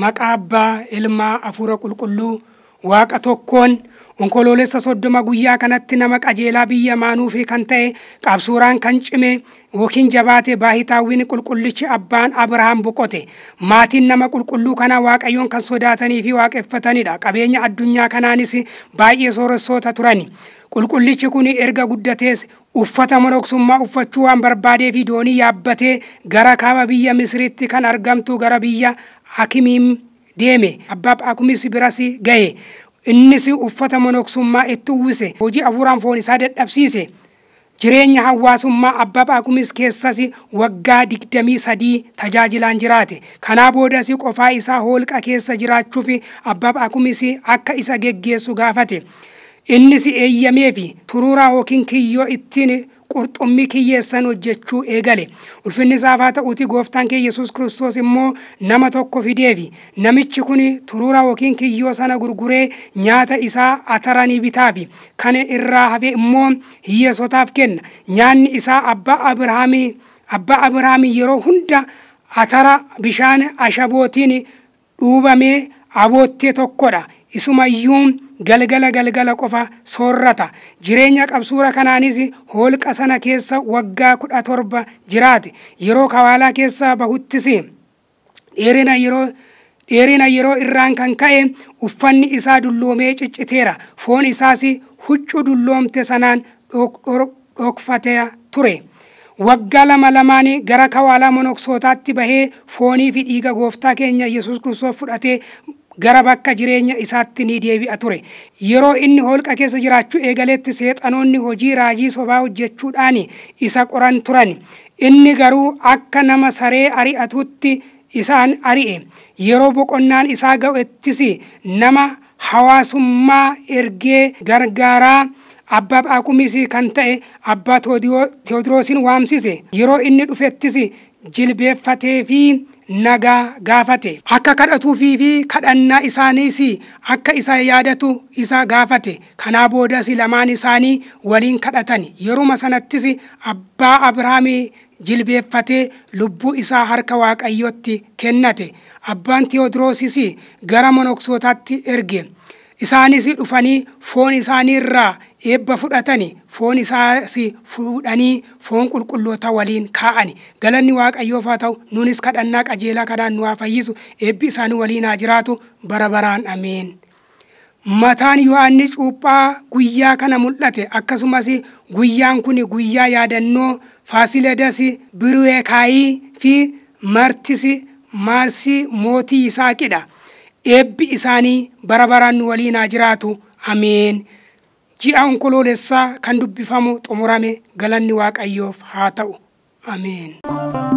maqaa abbaa ilmaa afuura qulqulluu waaqa tokkoon onkoloolessa soddoma guyyaa kanatti nama qajeelaa biyya maanuufi kan ta'e qabsuuraan kan cime yookiin jabaate baahitaawwin qulqullichi abbaan abrahaam boqote maatiin nama qulqulluu kana waaqayyoon kan sodaatanii fi waaqeffatanidha qabeenya addunyaa kanaanis baay'ee sooressoota turani qulqullichi kun erga guddatees uffata monoksummaa uffachuu waan barbaadee fi doonii yaabbatee gara kaaba biyya misiritti kan argamtu gara biyya hakimiin deeme abbaab akumis biras gahe innis uffata monoksummaa itti uwwise hojii afuuraan foon isaa dadhabsiise jireenya hawaasummaa abbaa akumis keessas waggaa digdamii sadii tajaajilaan jiraate kanaa boodas qofaa isaa holqa keessa jiraachuuf abbaa akumis akka isa geggeessu gaafate innis eeyyameefi turuuraa yookiin kiyyoo ittiin qurxummii kiyyeessan hojjechuu eegale ulfinni isaaf haa ta'uuti gooftaan kee yesus kiristoos immoo nama tokko fideefi namichi kun turura yookiin kiyyoo sana gurguree nyaata isaa ataranii bitaafi kan irraa hafe immoo hiyyeessotaaf kenna nyaanni isaa abbaa abrahaamii abrahaamii yeroo hunda atara bishaan ashabootiin dhuubamee aboottee tokkodha isumayyuun galgala galgala qofa soorrata jireenya qabsuura kanaanis holqa sana keessa waggaa kudha torba jiraate yeroo kawaalaa keessaa bahuttis dheerina yeroo irraan kan ka'e uffanni isaa dulloomee cicciteera foon isaas huccuu dulloomte sanaan dhokfatee ture. waggaa lama lamaan gara kawaalaa monoksootaatti bahee foonii fi dhiiga gooftaa keenya yesus kiristoos fudhatee gara bakka jireenya isaatti ni deebi'a ture yeroo inni holqa keessa jiraachuu eegaletti seexanoonni hojii raajii sobaa hojjechuudhaan isa qoran turan inni garuu akka nama saree ari'atutti isaan ari'e yeroo boqonnaan isaa ga'ettis nama hawaasummaa ergee gargaaraa abbaa baaqumis kan ta'e abbaa teodiroosiin waamsise yeroo inni dhufettis jilbeeffatee nagaa gaafate akka kadhatuufii fi kadhannaa isaaniis akka isaa yaadatu isa gaafate kanaa boodas lamaan isaanii waliin kadhatan yeruma sanattis abbaa abrahaamii jilbeeffatee lubbuu isaa harka waaqayyotti kennate abbaan teewodoroosis gara monoksotaatti erge isaanis dhufanii foon isaanii irraa eebba fudhatani foon isaas fudhanii foon qulqulloota waliin kaa'ani galanni waaqayyoof haa ta'u nuunis kadhannaa qajeelaa kanaan nu haa fayyisu eebbi isaanii waliin haa jiraatu bara baraan ameen. mataan yohaanni cuuphaa guyyaa kana mul'ate akkasumas guyyaan kun guyyaa yaadannoo faasiledas biruweekaayii fi martis maarsi mootii isaaqidha. eebbi isaanii bara baraan waliin haa jiraatu ameen ji'a onkoloolessaa kan dubbifamu xumurame galanni waaqayyoof haa ta'u ameen.